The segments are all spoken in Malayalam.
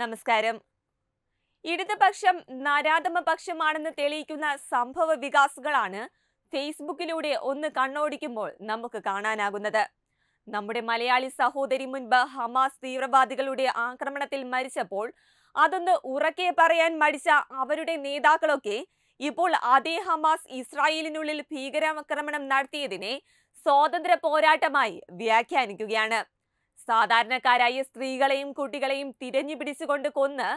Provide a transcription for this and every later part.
നമസ്കാരം ഇടതുപക്ഷം നരാതമ പക്ഷമാണെന്ന് തെളിയിക്കുന്ന സംഭവ വികാസുകളാണ് ഫേസ്ബുക്കിലൂടെ ഒന്ന് കണ്ണോടിക്കുമ്പോൾ നമുക്ക് കാണാനാകുന്നത് നമ്മുടെ മലയാളി സഹോദരി മുൻപ് ഹമാസ് തീവ്രവാദികളുടെ ആക്രമണത്തിൽ മരിച്ചപ്പോൾ അതൊന്ന് ഉറക്കെ പറയാൻ മടിച്ച അവരുടെ നേതാക്കളൊക്കെ ഇപ്പോൾ അതേ ഹമാസ് ഇസ്രായേലിനുള്ളിൽ ഭീകരാക്രമണം നടത്തിയതിനെ സ്വാതന്ത്ര്യ പോരാട്ടമായി വ്യാഖ്യാനിക്കുകയാണ് സാധാരണക്കാരായ സ്ത്രീകളെയും കുട്ടികളെയും തിരഞ്ഞു പിടിച്ചുകൊണ്ട് കൊന്ന്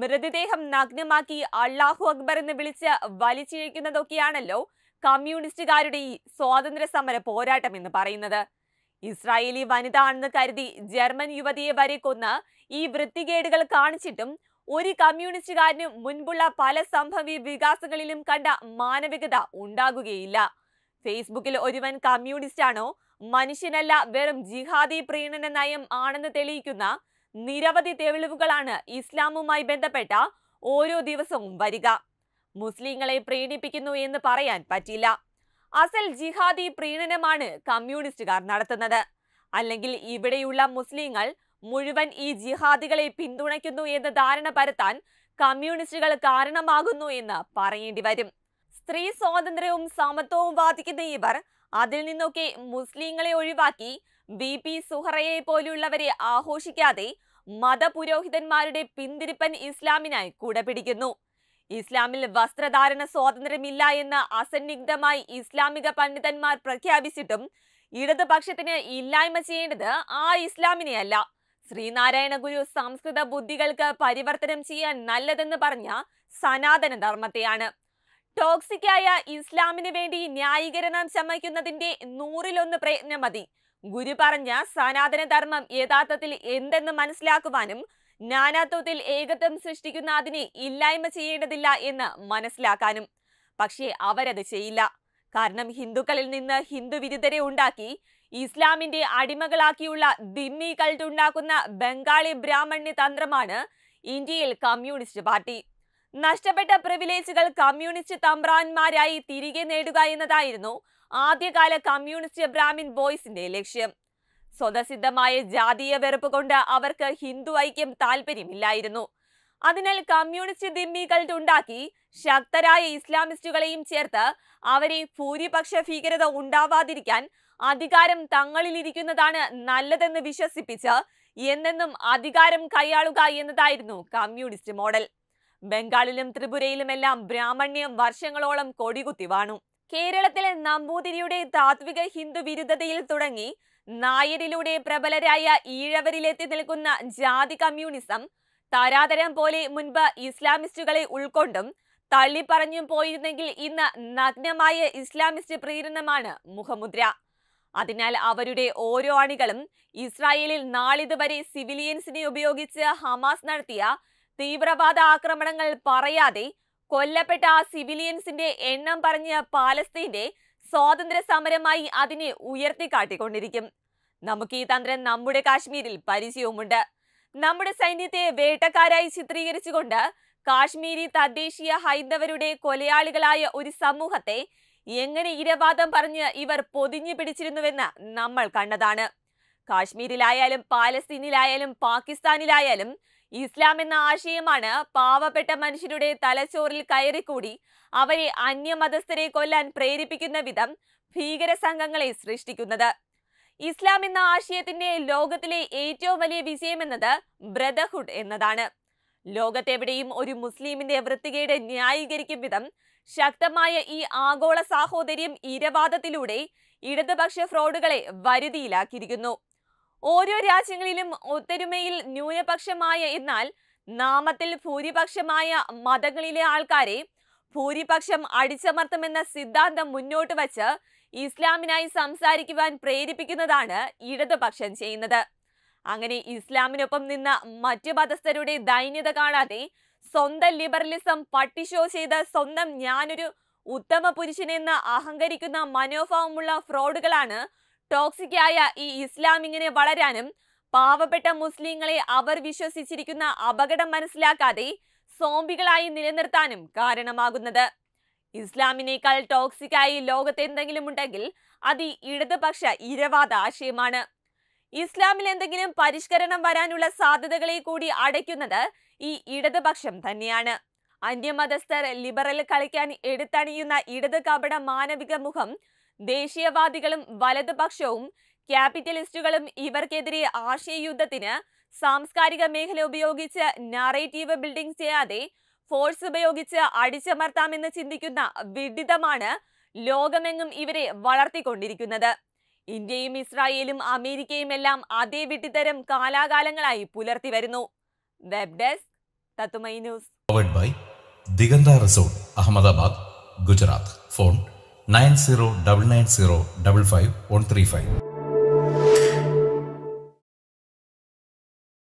മൃതദേഹം നഗ്നമാക്കി അള്ളാഹു അക്ബർ എന്ന് വിളിച്ച് വലിച്ചിഴക്കുന്നതൊക്കെയാണല്ലോ കമ്മ്യൂണിസ്റ്റുകാരുടെ ഈ സ്വാതന്ത്ര്യ സമര പോരാട്ടം എന്ന് പറയുന്നത് ഇസ്രായേലി വനിത ആണെന്ന് കരുതി ജർമ്മൻ യുവതിയെ വരെ കൊന്ന് ഈ വൃത്തികേടുകൾ കാണിച്ചിട്ടും ഒരു കമ്മ്യൂണിസ്റ്റുകാരനും മുൻപുള്ള പല സംഭവി വികാസങ്ങളിലും കണ്ട മാനവികത ഉണ്ടാകുകയില്ല ഫേസ്ബുക്കിൽ ഒരുവൻ കമ്മ്യൂണിസ്റ്റ് ആണോ മനുഷ്യനല്ല വെറും ജിഹാദി പ്രീണന നയം ആണെന്ന് തെളിയിക്കുന്ന നിരവധി തെളിവുകളാണ് ഇസ്ലാമുമായി ബന്ധപ്പെട്ട ഓരോ ദിവസവും വരിക മുസ്ലിങ്ങളെ പ്രീണിപ്പിക്കുന്നു എന്ന് പറയാൻ പറ്റില്ല അസൽ ജിഹാദി പ്രീണനമാണ് കമ്മ്യൂണിസ്റ്റുകാർ നടത്തുന്നത് അല്ലെങ്കിൽ ഇവിടെയുള്ള മുസ്ലിങ്ങൾ മുഴുവൻ ഈ ജിഹാദികളെ പിന്തുണയ്ക്കുന്നു എന്ന ധാരണ പരത്താൻ കമ്മ്യൂണിസ്റ്റുകൾ കാരണമാകുന്നു എന്ന് പറയേണ്ടി വരും സ്ത്രീ സ്വാതന്ത്ര്യവും സമത്വവും വാദിക്കുന്ന ഇവർ അതിൽ നിന്നൊക്കെ മുസ്ലിങ്ങളെ ഒഴിവാക്കി ബി പി സുഹറയെ പോലുള്ളവരെ ആഘോഷിക്കാതെ മതപുരോഹിതന്മാരുടെ പിന്തിരിപ്പൻ ഇസ്ലാമിനായി കൂടെ പിടിക്കുന്നു ഇസ്ലാമിൽ വസ്ത്രധാരണ സ്വാതന്ത്ര്യമില്ല എന്ന് അസന്നിഗ്ധമായി ഇസ്ലാമിക പണ്ഡിതന്മാർ പ്രഖ്യാപിച്ചിട്ടും ഇടതുപക്ഷത്തിന് ഇല്ലായ്മ ചെയ്യേണ്ടത് ആ ഇസ്ലാമിനെയല്ല ശ്രീനാരായണ ഗുരു സംസ്കൃത ബുദ്ധികൾക്ക് പരിവർത്തനം ചെയ്യാൻ നല്ലതെന്ന് പറഞ്ഞ സനാതന ധർമ്മത്തെയാണ് ടോക്സിക്കായ ഇസ്ലാമിന് വേണ്ടി ന്യായീകരണം ചമയ്ക്കുന്നതിന്റെ നൂറിലൊന്ന് പ്രയത്നം മതി ഗുരു പറഞ്ഞ ധർമ്മം യഥാർത്ഥത്തിൽ എന്തെന്ന് മനസ്സിലാക്കുവാനും നാനാത്വത്തിൽ ഏകത്വം സൃഷ്ടിക്കുന്ന അതിനെ ഇല്ലായ്മ ചെയ്യേണ്ടതില്ല എന്ന് മനസ്സിലാക്കാനും പക്ഷേ അവരത് ചെയ്യില്ല കാരണം ഹിന്ദുക്കളിൽ നിന്ന് ഹിന്ദു വിരുദ്ധരെ ഉണ്ടാക്കി ഇസ്ലാമിന്റെ അടിമകളാക്കിയുള്ള ദിമ്മി കൾട്ടുണ്ടാക്കുന്ന ബംഗാളി ബ്രാഹ്മണ്യ തന്ത്രമാണ് ഇന്ത്യയിൽ കമ്മ്യൂണിസ്റ്റ് പാർട്ടി നഷ്ടപ്പെട്ട പ്രിവിലേജുകൾ കമ്മ്യൂണിസ്റ്റ് തമ്പ്രാന്മാരായി തിരികെ നേടുക എന്നതായിരുന്നു ആദ്യകാല കമ്മ്യൂണിസ്റ്റ് ബ്രാഹ്മിൻ ബോയ്സിന്റെ ലക്ഷ്യം സ്വതസിദ്ധമായ ജാതീയ വെറുപ്പ് കൊണ്ട് അവർക്ക് ഹിന്ദു ഐക്യം താല്പര്യമില്ലായിരുന്നു അതിനാൽ കമ്മ്യൂണിസ്റ്റ് ദിമ്മികൾ ഉണ്ടാക്കി ശക്തരായ ഇസ്ലാമിസ്റ്റുകളെയും ചേർത്ത് അവരെ ഭൂരിപക്ഷ ഭീകരത ഉണ്ടാവാതിരിക്കാൻ അധികാരം തങ്ങളിലിരിക്കുന്നതാണ് നല്ലതെന്ന് വിശ്വസിപ്പിച്ച് എന്നെന്നും അധികാരം കൈയാളുക എന്നതായിരുന്നു കമ്മ്യൂണിസ്റ്റ് മോഡൽ ബംഗാളിലും ത്രിപുരയിലുമെല്ലാം ബ്രാഹ്മണ്യം വർഷങ്ങളോളം കൊടികുത്തി വാണു കേരളത്തിലെ നമ്പൂതിരിയുടെ താത്വിക ഹിന്ദു വിരുദ്ധതയിൽ തുടങ്ങി നായരിലൂടെ പ്രബലരായ ഈഴവരിലെത്തി നിൽക്കുന്ന ജാതി കമ്മ്യൂണിസം താരാതരം പോലെ മുൻപ് ഇസ്ലാമിസ്റ്റുകളെ ഉൾക്കൊണ്ടും തള്ളിപ്പറഞ്ഞും പോയിരുന്നെങ്കിൽ ഇന്ന് നഗ്നമായ ഇസ്ലാമിസ്റ്റ് പ്രേരണമാണ് മുഖമുദ്ര അതിനാൽ അവരുടെ ഓരോ അണികളും ഇസ്രായേലിൽ നാളിതുവരെ സിവിലിയൻസിനെ ഉപയോഗിച്ച് ഹമാസ് നടത്തിയ തീവ്രവാദ ആക്രമണങ്ങൾ പറയാതെ കൊല്ലപ്പെട്ട ആ സിവിലിയൻസിന്റെ എണ്ണം പറഞ്ഞ പാലസ്തീന്റെ സ്വാതന്ത്ര്യ സമരമായി അതിനെ ഉയർത്തിക്കാട്ടിക്കൊണ്ടിരിക്കും നമുക്ക് ഈ തന്ത്രം നമ്മുടെ കാശ്മീരിൽ പരിചയവുമുണ്ട് നമ്മുടെ സൈന്യത്തെ വേട്ടക്കാരായി ചിത്രീകരിച്ചുകൊണ്ട് കാശ്മീരി തദ്ദേശീയ ഹൈന്ദവരുടെ കൊലയാളികളായ ഒരു സമൂഹത്തെ എങ്ങനെ ഇരവാദം പറഞ്ഞ് ഇവർ പൊതിഞ്ഞു പിടിച്ചിരുന്നുവെന്ന് നമ്മൾ കണ്ടതാണ് കാശ്മീരിലായാലും പാലസ്തീനിലായാലും പാകിസ്ഥാനിലായാലും ഇസ്ലാം എന്ന ആശയമാണ് പാവപ്പെട്ട മനുഷ്യരുടെ തലച്ചോറിൽ കയറിക്കൂടി അവരെ അന്യമതസ്ഥരെ കൊല്ലാൻ പ്രേരിപ്പിക്കുന്ന വിധം ഭീകര സംഘങ്ങളെ സൃഷ്ടിക്കുന്നത് ഇസ്ലാം എന്ന ആശയത്തിന്റെ ലോകത്തിലെ ഏറ്റവും വലിയ എന്നത് ബ്രദർഹുഡ് എന്നതാണ് ലോകത്തെവിടെയും ഒരു മുസ്ലിമിന്റെ വൃത്തികേട് ന്യായീകരിക്കും വിധം ശക്തമായ ഈ ആഗോള സാഹോദര്യം ഇരവാദത്തിലൂടെ ഇടതുപക്ഷ ഫ്രോഡുകളെ വരുതിയിലാക്കിയിരിക്കുന്നു ഓരോ രാജ്യങ്ങളിലും ഒത്തൊരുമയിൽ ന്യൂനപക്ഷമായ എന്നാൽ നാമത്തിൽ ഭൂരിപക്ഷമായ മതങ്ങളിലെ ആൾക്കാരെ ഭൂരിപക്ഷം അടിച്ചമർത്തുമെന്ന സിദ്ധാന്തം മുന്നോട്ട് വച്ച് ഇസ്ലാമിനായി സംസാരിക്കുവാൻ പ്രേരിപ്പിക്കുന്നതാണ് ഇടതുപക്ഷം ചെയ്യുന്നത് അങ്ങനെ ഇസ്ലാമിനൊപ്പം നിന്ന മറ്റു മതസ്ഥരുടെ ദൈന്യത കാണാതെ സ്വന്തം ലിബറലിസം പട്ടിഷോ ചെയ്ത് സ്വന്തം ഞാനൊരു ഉത്തമ പുരുഷനെന്ന് അഹങ്കരിക്കുന്ന മനോഭാവമുള്ള ഫ്രോഡുകളാണ് ടോക്സിക്കായ ഈ ഇസ്ലാം ഇങ്ങനെ വളരാനും പാവപ്പെട്ട മുസ്ലിങ്ങളെ അവർ വിശ്വസിച്ചിരിക്കുന്ന അപകടം മനസ്സിലാക്കാതെ സോംബികളായി നിലനിർത്താനും കാരണമാകുന്നത് ഇസ്ലാമിനേക്കാൾ ടോക്സിക്കായി ലോകത്ത് എന്തെങ്കിലും ഉണ്ടെങ്കിൽ അത് ഇടതുപക്ഷ ഇരവാദ ആശയമാണ് ഇസ്ലാമിൽ എന്തെങ്കിലും പരിഷ്കരണം വരാനുള്ള സാധ്യതകളെ കൂടി അടയ്ക്കുന്നത് ഈ ഇടതുപക്ഷം തന്നെയാണ് അന്യമതസ്ഥർ ലിബറൽ കളിക്കാൻ എടുത്തണിയുന്ന ഇടത് കപട മാനവിക മുഖം ദേശീയവാദികളും വലതുപക്ഷവും ക്യാപിറ്റലിസ്റ്റുകളും ഇവർക്കെതിരെ ആശയയുദ്ധത്തിന് സാംസ്കാരിക മേഖല ഉപയോഗിച്ച് നറേറ്റീവ് ബിൽഡിംഗ് ചെയ്യാതെ ഫോഴ്സ് ഉപയോഗിച്ച് അടിച്ചമർത്താമെന്ന് ചിന്തിക്കുന്ന വിഡിതമാണ് ലോകമെങ്ങും ഇവരെ വളർത്തിക്കൊണ്ടിരിക്കുന്നത് ഇന്ത്യയും ഇസ്രായേലും അമേരിക്കയും എല്ലാം അതേ വിഡിതരം കാലാകാലങ്ങളായി പുലർത്തി വരുന്നു വെബ് ഡെസ്ക് തത്തുമൈ news Diganta resort Ahmedabad Gujarat phone nine zero double nine zero double five one three five